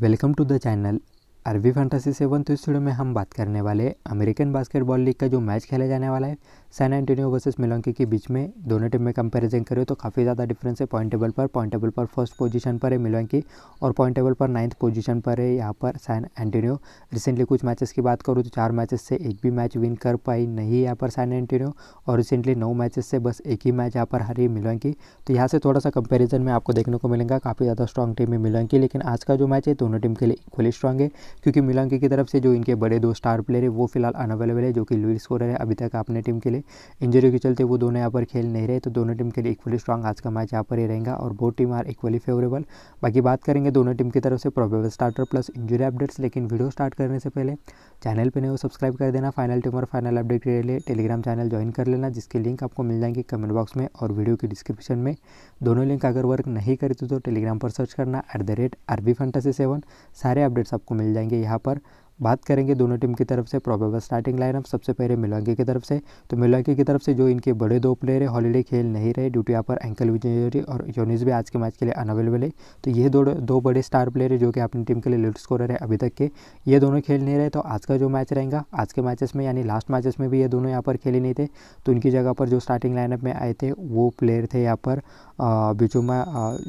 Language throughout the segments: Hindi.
welcome to the channel अरबी फंटासी सेवन तो इस वीडियो में हम बात करने वाले अमेरिकन बास्केटबॉल लीग का जो मैच खेला जाने वाला है सैन एंटोनियो वर्सेस मिलोंकी के बीच में दोनों टीम में कंपैरिजन करें तो काफ़ी ज़्यादा डिफरेंस है पॉइंट टेबल पर पॉइंट टेबल पर फर्स्ट पोजीशन पर है मिलोंकी और पॉइंट टेबल पर नाइन्थ पोजिशन पर है यहाँ पर सैन एंटोनियो रिसेंटली कुछ मैचेस की बात करूँ तो चार मैचेस से एक भी मैच विन कर पाई नहीं यहाँ पर सैन एंटोनियो और रिसेंटली नौ मैचेस से बस एक ही मैच यहाँ पर हारी मिलोंकी तो यहाँ से थोड़ा सा कंपेरिजन में आपको देखने को मिलेगा काफ़ी ज़्यादा स्ट्रॉन्ग टीम है मिलोंकी लेकिन आज का जो मैच है दोनों टीम के लिए इक्वली स्ट्रॉन्ग है क्योंकि मिलान की तरफ से जो इनके बड़े दो स्टार प्लेयर है वो फिलहाल अनअवेलेबल है जो कि लुइस स्कोरर है अभी तक अपने टीम के लिए इंजरी के चलते वो दोनों यहाँ पर खेल नहीं रहे तो दोनों टीम के लिए इक्वली स्ट्रॉन्ग आज का मैच यहाँ पर ही रहेगा और both team are equally favourable बाकी बात करेंगे दोनों टीम की तरफ से probable starter plus injury updates लेकिन वीडियो स्टार्ट करने से पहले चैनल पर नहीं हो सब्सक्राइब कर देना फाइनल टीम और फाइनल अपडेट के लिए टेलीग्राम चैनल ज्वाइन कर लेना जिसके लिंक आपको मिल जाएंगे कमेंट बॉक्स में और वीडियो की डिस्क्रिप्शन में दोनों लिंक अगर वर्क नहीं करते तो टेलीग्राम तो पर सर्च करना at the rate R fantasy seven सारे अपडेट्स आपको मिल जाएंगे जाएंगे यहाँ पर बात करेंगे दोनों टीम की तरफ से प्रॉबेबल स्टार्टिंग लाइनअप सबसे पहले मिलोंगे की तरफ से तो मिलोंगे की तरफ से जो इनके बड़े दो प्लेयर है हॉलीडे खेल नहीं रहे ड्यूटी यहाँ पर एंकल इंजरी और योनिस भी आज के मैच के लिए अनअवेलेबल है तो ये दो दो बड़े स्टार प्लेयर है जो कि अपनी टीम के लिए लीड स्कोरर है अभी तक के ये दोनों खेल नहीं रहे तो आज का जो मैच रहेगा आज के मैचेस में यानी लास्ट मैचेस में भी ये दोनों यहाँ पर खेले नहीं थे तो उनकी जगह पर जो स्टार्टिंग लाइनअप में आए थे वो प्लेयर थे यहाँ पर बिचोमा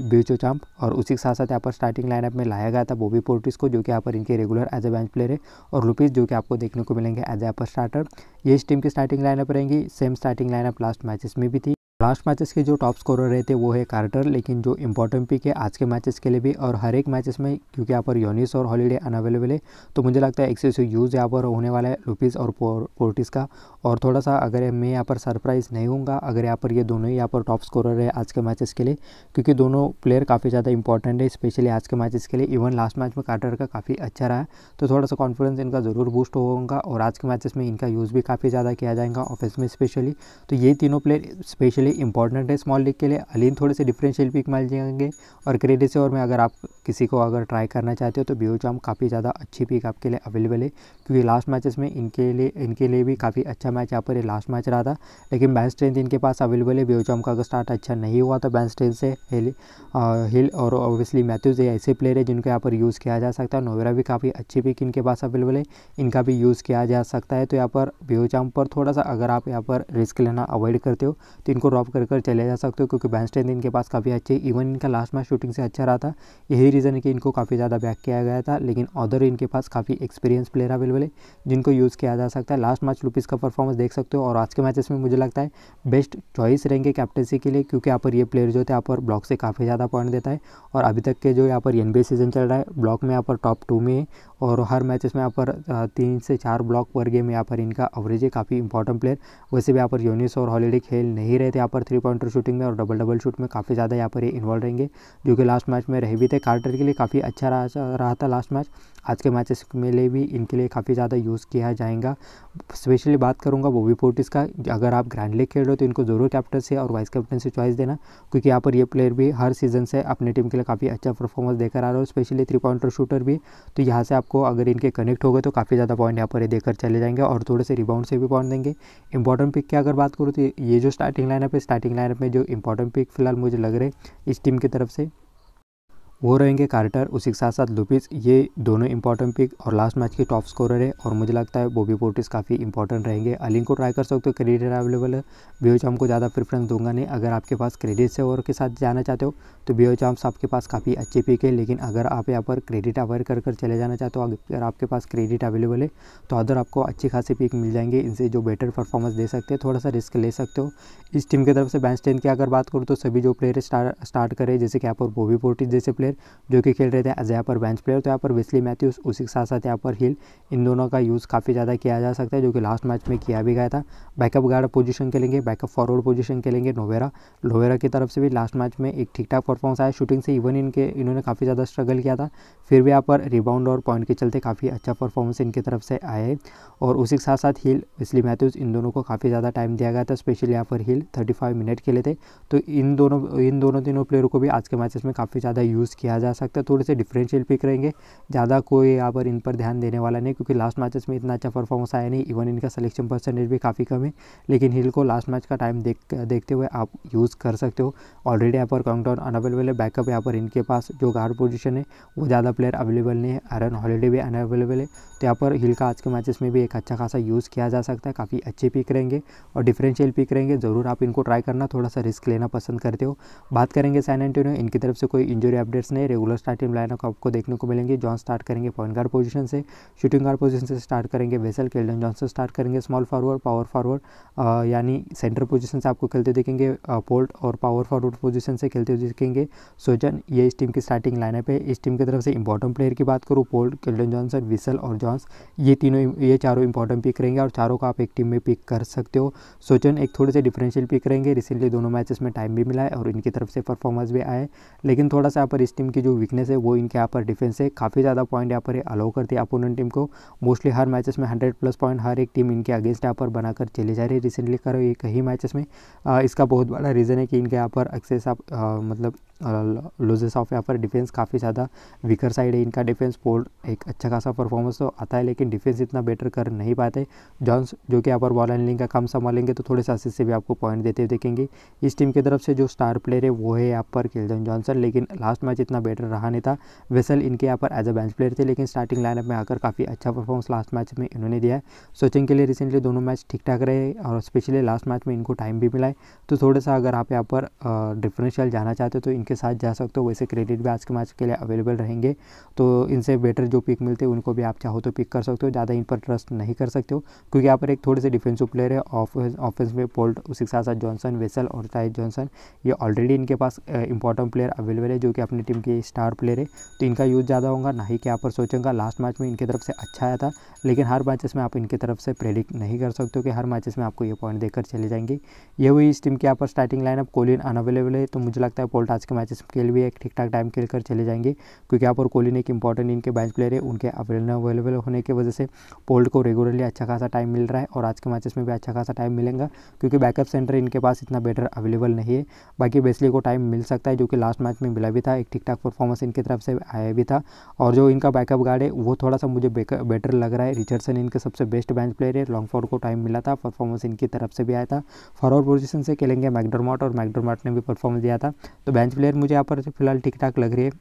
बिचो चाम्प और उसी के साथ साथ यहाँ पर स्टार्टिंग लाइनअप में लाया गया था बोबी पोर्टिस को जो कि यहाँ पर इनके regular as a bench player है और रुपीज़ जो कि आपको देखने को मिलेंगे एज ए अपर स्टार्टर ये इस टीम की स्टार्टिंग लाइनअप रहेंगी same starting lineup last matches में भी थी लास्ट मैचेस के जो टॉप स्कोरर रहे थे वो है कार्टर लेकिन जो इंपॉर्टेंट पिक है आज के मैचेस के लिए भी और हर एक मैचेस में क्योंकि यहाँ पर योनिस और हॉलीडे अनअवेलेबल है तो मुझे लगता है एक्सेसिव यूज़ यहाँ पर होने वाला है लुपीज़ और पोर्टिस का और थोड़ा सा अगर मैं यहाँ पर सरप्राइज़ नहीं हूँगा अगर यहाँ पर ये दोनों ही यहाँ पर टॉप स्कोरर है आज के मैचेस के लिए क्योंकि दोनों प्लेयर काफ़ी ज़्यादा इंपॉर्टेंट है स्पेशली आज के मैचेस के लिए इवन लास्ट मैच में कार्टर का काफ़ी अच्छा रहा तो थोड़ा सा कॉन्फिडेंस इनका ज़रूर बूस्ट होगा और आज के मैचेस में इनका यूज़ भी काफ़ी ज़्यादा किया जाएगा ऑफिस में स्पेशली तो ये तीनों प्लेयर स्पेशली लिए इंपॉर्टेंट है स्मॉल लीग के लिए अलीन थोड़े से डिफरेंशियल पिक मिल जाएंगे और क्रेडिट से और में अगर आप किसी को अगर ट्राई करना चाहते हो तो बियो जाम काफ़ी ज़्यादा अच्छी पिक आपके लिए अवेलेबल है क्योंकि लास्ट मैचेस में इनके लिए इनके लिए भी काफ़ी अच्छा मैच यहाँ पर ये लास्ट मैच रहा था लेकिन बैंस स्ट्रेंथ इनके पास अवेलेबल है बियो जाम का अगर स्टार्ट अच्छा नहीं हुआ तो बैंस स्ट्रेंथ से हिल आ, हिल और ऑब्वियसली मैथ्यूज ये ऐसे प्लेयर है जिनको यहाँ पर यूज़ किया जा सकता है नोवेरा भी काफ़ी अच्छी पिक इनके पास अवेलेबल है इनका भी यूज़ किया जा सकता है तो यहाँ पर बियो पर थोड़ा सा अगर आप यहाँ पर रिस्क लेना अवॉइड करते हो तो इनको ड्रॉप कर चले जा सकते हो क्योंकि बैंस स्ट्रेंथ इनके पास काफ़ी अच्छे इवन इनका लास्ट मैच शूटिंग से अच्छा रहा था यही रीज़न है कि इनको काफ़ी ज़्यादा बैक किया गया था लेकिन अदर इनके पास काफ़ी एक्सपीरियंस प्लेयर अवेलेबल है जिनको यूज़ किया जा सकता है लास्ट मैच लुपिस का परफॉर्मेंस देख सकते हो और आज के मैचेस में मुझे लगता है बेस्ट चॉइस रहेंगे कैप्टनसी के लिए क्योंकि यहाँ पर ये प्लेयर जो थे यहाँ पर ब्लॉक से काफ़ी ज़्यादा पॉइंट देता है और अभी तक के जो यहाँ पर एन सीज़न चल रहा है ब्लॉक में यहाँ पर टॉप टू में है और हर मैचेस में यहाँ पर तीन से चार ब्लॉक पर गेम यहाँ पर इनका एवरेज है काफ़ी इंपॉर्टेंट प्लेयर वैसे भी यहाँ पर यूनिस और हॉलीडे खेल नहीं रहे थे यहाँ पर थ्री पॉइंटर शूटिंग में और डबल डबल शूट में काफ़ी ज़्यादा यहाँ पर ये इन्वॉल्व रहेंगे जो कि लास्ट मैच में रहे भी थे कार्ट बैटर के लिए काफ़ी अच्छा रहा था लास्ट मैच आज के मैचेस में लिए भी इनके लिए काफ़ी ज़्यादा यूज़ किया जाएगा स्पेशली बात करूँगा वो भी पोर्टिस का अगर आप ग्रैंड लीग खेल रहे हो तो इनको ज़रूर कैप्टन से और वाइस कैप्टन से चॉइस देना क्योंकि यहाँ पर ये प्लेयर भी हर सीज़न से अपने टीम के लिए काफ़ी अच्छा परफॉर्मेंस देकर आ रहा हो स्पेशली थ्री पॉइंटर शूटर भी तो यहाँ से आपको अगर इनके कनेक्ट हो गए तो काफ़ी ज़्यादा पॉइंट यहाँ पर देकर चले जाएंगे और थोड़े से रिबाउंड से भी पॉइंट देंगे इंपॉर्टेंट पिक की अगर बात करूँ तो ये जो स्टार्टिंग लाइनअप है स्टार्टिंग लाइनअप में जो इंपॉर्टेंट पिक फिलहाल मुझे लग रहे इस टीम की तरफ से वो रहेंगे कार्टर उसी के साथ साथ लुपिस ये दोनों इंपॉर्टेंट पिक और लास्ट मैच के टॉप स्कोरर है और मुझे लगता है बॉबी पोर्टिस काफ़ी इंपॉर्टेंट रहेंगे अलिंग को ट्राई कर सकते हो क्रेडिट अवेलेबल है बी चाम को ज़्यादा प्रेफरेंस दूंगा नहीं अगर आपके पास क्रेडिट से और के साथ जाना चाहते हो तो बी चाम्स आपके पास काफ़ी अच्छी पिक है लेकिन अगर आप यहाँ पर क्रेडिट अवेयर कर कर चले जाना चाहते हो अगर आपके पास क्रेडिट अवेलेबल है तो अदर आपको अच्छी खासी पिक मिल जाएंगे इनसे जो बेटर परफॉर्मेंस दे सकते हैं थोड़ा सा रिस्क ले सकते हो इस टीम की तरफ से बैंस टेन की अगर बात करूँ तो सभी जो प्लेयर स्टार्ट करें जैसे कि यहाँ पर बॉबी पोर्टिस जैसे प्लेयर प्लेयर जो कि खेल रहे थे एज यहाँ पर बेंच प्लेयर तो यहाँ पर विस्ली मैथ्यूज उसी के साथ साथ यहाँ पर हिल इन दोनों का यूज़ काफ़ी ज़्यादा किया जा सकता है जो कि लास्ट मैच में किया भी गया था बैकअप गार्ड पोजीशन खेलेंगे बैकअप फॉरवर्ड पोजीशन खेलेंगे नोवेरा लोवेरा की तरफ से भी लास्ट मैच में एक ठीक ठाक परफॉर्मेंस आया शूटिंग से इवन इनके इन्होंने काफ़ी ज़्यादा स्ट्रगल किया था फिर भी यहाँ पर रिबाउंड और पॉइंट के चलते काफ़ी अच्छा परफॉर्मेंस इनकी तरफ से आए और उसी के साथ साथ हिल विस्ली मैथ्यूज़ इन दोनों को काफ़ी ज़्यादा टाइम दिया गया था स्पेशली यहाँ पर हिल थर्टी मिनट खेले थे तो इन दोनों इन दोनों तीनों प्लेयरों को भी आज के मैचेस में काफ़ी ज़्यादा यूज़ किया जा सकता है थोड़े से डिफरेंशियल पिक रहेंगे ज़्यादा कोई यहाँ पर इन पर ध्यान देने वाला नहीं क्योंकि लास्ट मैचेस में इतना अच्छा परफॉर्मेंस आया नहीं इवन इनका सिलेक्शन परसेंटेज भी काफ़ी कम है लेकिन हिल को लास्ट मैच का टाइम देख देखते हुए आप यूज़ कर सकते हो ऑलरेडी यहाँ पर काउंट डाउन अनअवेलेबल है बैकअप यहाँ पर इनके पास जो गार्ड पोजिशन है वो ज़्यादा प्लेयर अवेलेबल नहीं है आयरन हॉलीडे भी अनअवेलेबल है तो यहाँ पर हिल का आज के मैचेस में भी एक अच्छा खासा यूज़ किया जा सकता है काफ़ी अच्छे पिक रहेंगे और डिफरेंशियल पिक रहेंगे ज़रूर आप इनको ट्राई करना थोड़ा सा रिस्क लेना पसंद करते हो बात करेंगे सैन एंटोनियो इनकी तरफ से कोई इंजरी अपडेट्स प्लेयर्स नए रेगुलर स्टार्टिंग लाइनअप आपको देखने को मिलेंगे जॉन स्टार्ट करेंगे पॉइंट गार्ड पोजीशन से शूटिंग गार्ड पोजीशन से स्टार्ट करेंगे वेसल केल्डन जॉन स्टार्ट करेंगे स्मॉल फॉरवर्ड पावर फॉरवर्ड यानी सेंटर पोजीशन से आपको खेलते देखेंगे पोल्ट और पावर फॉरवर्ड पोजीशन से खेलते हुए देखेंगे सोजन ये इस टीम की स्टार्टिंग लाइनअप है इस टीम की तरफ से इंपॉर्टेंट प्लेयर की बात करूँ पोल्ट केल्डन जॉनसन विसल और जॉन्स ये तीनों ये चारों इंपॉर्टेंट पिक रहेंगे और चारों को आप एक टीम में पिक कर सकते हो सोचन एक थोड़े से डिफरेंशियल पिक रहेंगे रिसेंटली दोनों मैचेस में टाइम भी मिला है और इनकी तरफ से परफॉर्मेंस भी आए लेकिन थोड़ा सा आप इस टीम की जो वीकनेस है वो इनके यहाँ पर डिफेंस है काफ़ी ज़्यादा पॉइंट यहाँ पर अलाउ करती है अपोनेंट टीम को मोस्टली हर मैचेस में हंड्रेड प्लस पॉइंट हर एक टीम इनके अगेंस्ट यहाँ पर बनाकर चले जा रही है रिसेंटली करो ये कई मैचेस में आ, इसका बहुत बड़ा रीज़न है कि इनके यहाँ पर एक्सेस आप आ, मतलब लूजेस ऑफ यहाँ पर डिफेंस काफ़ी ज़्यादा वीकर साइड है इनका डिफेंस पोल एक अच्छा खासा परफॉर्मेंस तो आता है लेकिन डिफेंस इतना बेटर कर नहीं पाते जॉन्स जो कि यहाँ पर बॉल हैंडलिंग का काम संभालेंगे तो थोड़े से से भी आपको पॉइंट देते हुए देखेंगे इस टीम की तरफ से जो स्टार प्लेयर है वो है यहाँ पर केल्डन जॉनसन लेकिन लास्ट मैच इतना बेटर रहा नहीं था वेसल इनके यहाँ पर एज अ बेंच प्लेयर थे लेकिन स्टार्टिंग लाइनअप में आकर काफ़ी अच्छा परफॉर्मेंस लास्ट मैच में इन्होंने दिया है सोचिंग के लिए रिसेंटली दोनों मैच ठीक ठाक रहे और स्पेशली लास्ट मैच में इनको टाइम भी मिला है तो थोड़ा सा अगर आप यहाँ पर डिफरेंशियल जाना चाहते हो तो के साथ जा सकते हो वैसे क्रेडिट भी आज के मैच के लिए अवेलेबल रहेंगे तो इनसे बेटर जो पिक मिलते हैं उनको भी आप चाहो तो पिक कर सकते हो ज़्यादा इन पर ट्रस्ट नहीं कर सकते हो क्योंकि यहाँ पर एक थोड़े से डिफेंसिव प्लेयर है ऑफेंस में पोल्ट उसके साथ साथ जॉनसन वेसल और टाइज जॉनसन ये ऑलरेडी इनके पास इंपॉर्टेंट प्लेयर अवेलेबल है जो कि अपनी टीम के स्टार प्लेयर है तो इनका यूज़ ज़्यादा होगा ना ही कि यहाँ पर सोचेंगे लास्ट मैच में इनके तरफ से अच्छा आया था लेकिन हर मैचेस में आप इनकी तरफ से प्रेडिक्ट नहीं कर सकते हो कि हर मैचेस में आपको ये पॉइंट देकर चले जाएंगे ये हुई इस टीम की यहाँ पर स्टार्टिंग लाइनअप कोलिन अनअवेलेबल है तो मुझे लगता है पोल्ट आज के मैचेस के लिए भी एक ठीक ठाक टाइम खेल कर चले जाएंगे क्योंकि यहाँ पर कोहली ने एक इंपॉर्टेंट इनके बैच प्लेयर है उनके अवेलेबल होने की वजह से पोल्ड को रेगुलरली अच्छा खासा टाइम मिल रहा है और आज के मैचेस में भी अच्छा खासा टाइम मिलेगा क्योंकि बैकअप सेंटर इनके पास इतना बेटर अवेलेबल नहीं है बाकी बेसली को टाइम मिल सकता है जो कि लास्ट मैच में मिला भी था एक ठीक ठाक परफॉर्मेंस इनकी तरफ से आया भी था और जो इनका बैकअप गार्ड है वो थोड़ा सा मुझे बेटर लग रहा है रिचर्डसन इनके सबसे बेस्ट बैच प्लेयर है लॉन्ग फॉर को टाइम मिला था परफॉर्मेंस इनकी तरफ से भी आया था फॉरवर्ड पोजिशन से खेलेंगे मैकडोरमाट और मैकडोरमाट ने भी परफॉर्मेंस दिया था तो बेंच प्लेयर मुझे यहाँ पर फिलहाल ठीक ठाक लग रही है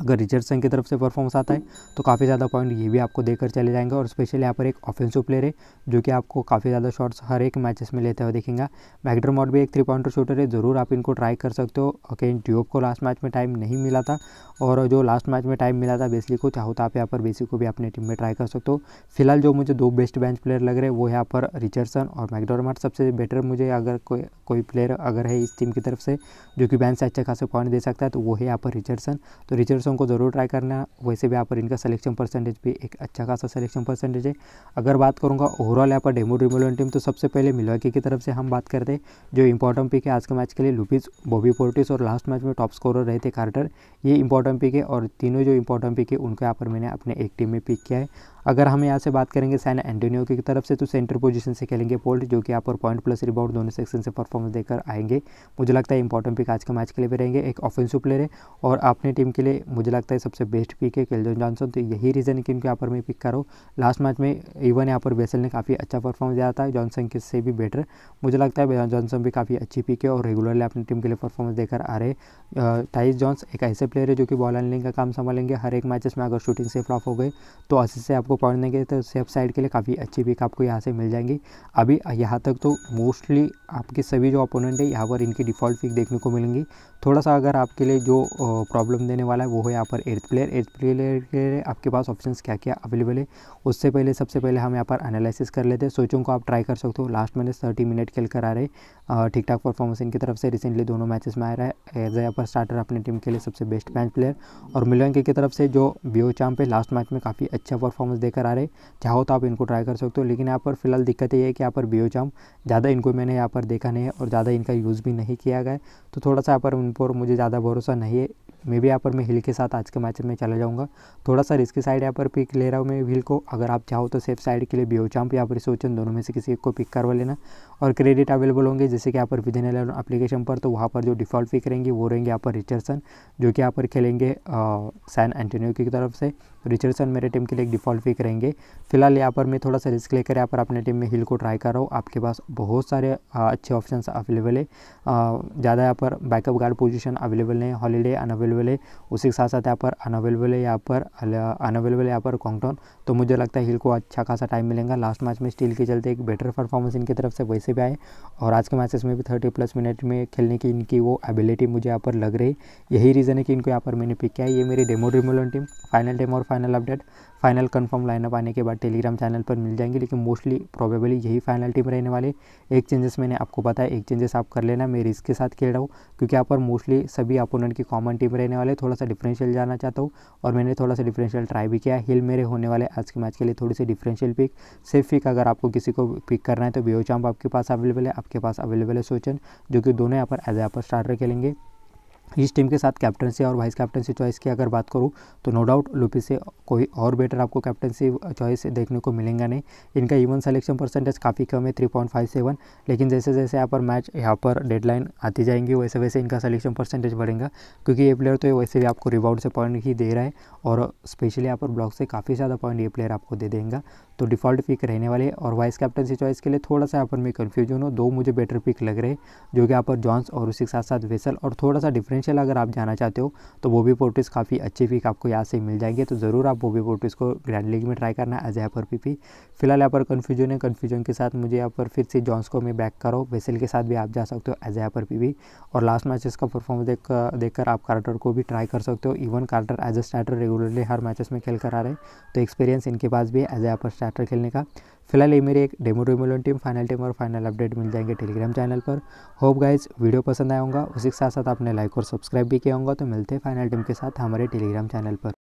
अगर रिचर्डसन की तरफ से परफॉर्मेंस आता है तो काफ़ी ज़्यादा पॉइंट ये भी आपको देकर चले जाएंगे और स्पेशली यहाँ पर एक ऑफेंसिव प्लेयर है जो कि आपको काफ़ी ज़्यादा शॉट्स हर एक मैचेस में लेते हुए देखेंगे मैगडर मॉड भी एक थ्री पॉइंटर शूटर है ज़रूर आप इनको ट्राई कर सकते हो कहीं ट्यूब को लास्ट मैच में टाइम नहीं मिला था और जो लास्ट मैच में टाइम मिला था बेसली को चाहो तो आप यहाँ पर बेसिक को भी अपने टीम में ट्राई कर सकते हो फिलहाल जो मुझे दो बेस्ट बेंच प्लेयर लग रहे हैं वो यहाँ पर रिचर्डसन और मैकडोरमार्ट सबसे बेटर मुझे अगर कोई कोई प्लेयर अगर है इस टीम की तरफ से जो कि बैंक से अच्छे खासे पॉइंट दे सकता है तो वो है यहाँ पर रिचर्डसन तो रिचर्डसन परसों को ज़रूर ट्राई करना वैसे भी यहाँ पर इनका सिलेक्शन परसेंटेज भी एक अच्छा खासा सिलेक्शन परसेंटेज है अगर बात करूँगा ओवरऑल यहाँ पर डेमो रिमोलन टीम तो सबसे पहले मिलवाकी की तरफ से हम बात करते हैं जो इंपॉर्टेंट पिक है आज के मैच के लिए लुपिस बॉबी पोर्टिस और लास्ट मैच में टॉप स्कोरर रहे थे कार्टर ये इंपॉर्टेंट पिक है और तीनों जो इंपॉर्टेंट पिक है उनको यहाँ पर मैंने अपने एक टीम में पिक किया है अगर हम यहाँ से बात करेंगे सैन एंटोनियो की तरफ से तो सेंटर पोजीशन से खेलेंगे पोल्ट जो कि यहाँ पर पॉइंट प्लस रिबाउंड दोनों सेक्शन से परफॉर्मेंस देकर आएंगे मुझे लगता है इंपॉर्टेंट पिक आज के मैच के लिए भी रहेंगे एक ऑफेंसिव प्लेयर है और अपनी टीम के लिए मुझे लगता है सबसे बेस्ट पिक है केल्जन जॉनसन तो यही रीज़न है कि उनके यहाँ पर मैं पिक करो लास्ट मैच में इवन यहाँ पर बेसल ने काफ़ी अच्छा परफॉर्मेंस दिया था जॉनसन के से भी बेटर मुझे लगता है जॉनसन भी काफ़ी अच्छी पिक है और रेगुलरली अपनी टीम के लिए परफॉर्मेंस देकर आ रहे टाइस जॉन्स एक ऐसे प्लेयर है जो कि बॉल हैंडलिंग का काम संभालेंगे हर एक मैचेस में अगर शूटिंग से फ्लॉप हो गए तो अच्छे से आपको पढ़ने के तो सेफ साइड के लिए काफ़ी अच्छी पिक आपको यहाँ से मिल जाएंगी अभी यहाँ तक तो मोस्टली आपके सभी जो अपोनेंट है यहाँ पर इनकी डिफ़ॉल्ट पिक देखने को मिलेंगी थोड़ा सा अगर आपके लिए जो प्रॉब्लम देने वाला है वो है यहाँ पर एर्थ प्लेयर एर्थ प्लेयर के लिए आपके पास ऑप्शन क्या क्या अवेलेबल है उससे पहले सबसे पहले हम यहाँ पर एनालिसिस कर लेते हैं सोचों को आप ट्राई कर सकते हो लास्ट मैंने थर्टी मिनट खेल कर आ रहे ठीक ठाक परफॉर्मेंस इनकी तरफ से रिसेंटली दोनों मैचेस में आ रहा है एज यहाँ पर स्टार्टर अपनी टीम के लिए सबसे बेस्ट मैच प्लेयर और मिलवंकी की तरफ से जो बीओ चाम्प है लास्ट मैच में काफ़ी अच्छा परफॉर्मेंस देकर आ रहे चाहो तो आप इनको ट्राई कर सकते हो लेकिन यहाँ पर फिलहाल दिक्कत ये है कि यहाँ पर बीओ चाम्प ज़्यादा इनको मैंने यहाँ पर देखा नहीं है और ज़्यादा इनका यूज़ भी नहीं किया गया तो थोड़ा सा अपन उन पर मुझे ज़्यादा भरोसा नहीं है मे भी यहाँ पर मैं हिल के साथ आज के मैच में चला जाऊँगा थोड़ा सा रिस्की साइड यहाँ पर पिक ले रहा हूँ मैं हिल को अगर आप चाहो तो सेफ साइड के लिए बीओ चाम्प या पर सोचन दोनों में से किसी एक को पिक करवा लेना और क्रेडिट अवेलेबल होंगे जैसे कि यहाँ पर विदिन एलेवन एप्लीकेशन पर तो वहाँ पर जो डिफ़ॉल्ट पिक रहेंगे वो रहेंगे यहाँ पर रिचर्सन जो कि यहाँ पर खेलेंगे सैन एंटोनियो की तरफ से रिचर्सन मेरे टीम के लिए एक डिफ़ॉल्ट पिक रहेंगे फिलहाल यहाँ पर मैं थोड़ा सा रिस्क लेकर यहाँ पर अपने टीम में हिल को ट्राई कर रहा हूँ आपके पास बहुत सारे अच्छे ऑप्शन अवेलेबल है ज़्यादा यहाँ पर बैकअप गार्ड पोजिशन अवेलेबल है हॉलीडे अनवेलेबल अवेलेबल है उसी के साथ साथ यहाँ पर अनअवेलेबल है यहाँ पर अनअवेलेबल है यहाँ पर कॉन्गटॉन तो मुझे लगता है हिल को अच्छा खासा टाइम मिलेगा लास्ट मैच में स्टील के चलते एक बेटर परफॉर्मेंस इनकी तरफ से वैसे भी आए और आज के मैचेस में भी थर्टी प्लस मिनट में खेलने की इनकी वो एबिलिटी मुझे यहाँ पर लग रही यही रीज़न है कि इनको यहाँ पर मैंने पिक किया है ये मेरी डेमो रिमोलन टीम फाइनल डेमो और final update final confirm lineup आने के बाद टेलीग्राम चैनल पर मिल जाएंगे लेकिन मोस्टली प्रॉबेबली यही फाइनल टीम रहने वाली एक चेंजेस मैंने आपको बताया एक चेंजेस आप कर लेना मैं रिस्क के साथ खेल रहा हूँ क्योंकि यहाँ पर मोस्टली सभी अपोनेंट की कॉमन टीम रहने वाले थोड़ा सा डिफरेंशियल जाना चाहता हूँ और मैंने थोड़ा सा डिफरेंशियल ट्राई भी किया हिल मेरे होने वाले आज के मैच के लिए थोड़ी सी डिफरेंशियल पिक सेफ पिक अगर आपको किसी को पिक करना है तो बियो आपके पास अवेलेबल है आपके पास अवेलेबल है सोचन जो कि दोनों यहाँ पर एज ए यहाँ स्टार्टर खेलेंगे इस टीम के साथ कैप्टनसी और वाइस कैप्टनसी चॉइस की अगर बात करूँ तो नो डाउट लुपी से कोई और बेटर आपको कैप्टनसी चॉइस देखने को मिलेंगे नहीं इनका इवन सिलेक्शन परसेंटेज काफ़ी कम है थ्री पॉइंट फाइव सेवन लेकिन जैसे जैसे यहाँ पर मैच यहाँ पर डेडलाइन आती जाएंगी वैसे वैसे इनका सलेक्शन परसेंटेज बढ़ेगा क्योंकि ये प्लेयर तो वैसे भी आपको रिबाउंड से पॉइंट ही दे रहा है और स्पेशली यहाँ पर ब्लॉक से काफ़ी ज़्यादा पॉइंट ये प्लेयर आपको दे देंगे तो डिफ़ॉल्ट पिक रहने वाले और वाइस कैप्टनसी चॉइस के लिए थोड़ा सा यहाँ पर मैं कन्फ्यूजन हूँ दो मुझे बेटर पिक लग रहे जो कि यहाँ पर जॉन्स और उसके साथ साथ वेसल और थोड़ा सा डिफरेंस डिफरेंशियल अगर आप जाना चाहते हो तो वो भी पोर्ट्रेस काफ़ी अच्छे पिक आपको यहाँ से मिल जाएंगे तो ज़रूर आप वो भी पोर्ट्रेस को ग्रैंड लीग में ट्राई करना एज यहाँ पी पी फिलहाल यहाँ पर कन्फ्यूजन है कन्फ्यूजन के साथ मुझे यहाँ पर फिर से जॉन्स को मैं बैक करो बेसिल के साथ भी आप जा सकते हो एज यहाँ पी पी और लास्ट मैचेस का परफॉर्मेंस देख देखकर आप कार्टर को भी ट्राई कर सकते हो even Carter as a starter regularly हर मैचेस में खेल कर आ रहे हैं तो एक्सपीरियंस इनके पास भी है एज यहाँ पर स्टार्टर खेलने का फिलहाल ये मेरी एक डेमो डेमोलन टीम फाइनल टीम और फाइनल अपडेट मिल जाएंगे टेलीग्राम चैनल पर होप गाइज वीडियो पसंद आएगा उसी के साथ साथ आपने लाइक और सब्सक्राइब भी किया होगा तो मिलते हैं फाइनल टीम के साथ हमारे टेलीग्राम चैनल पर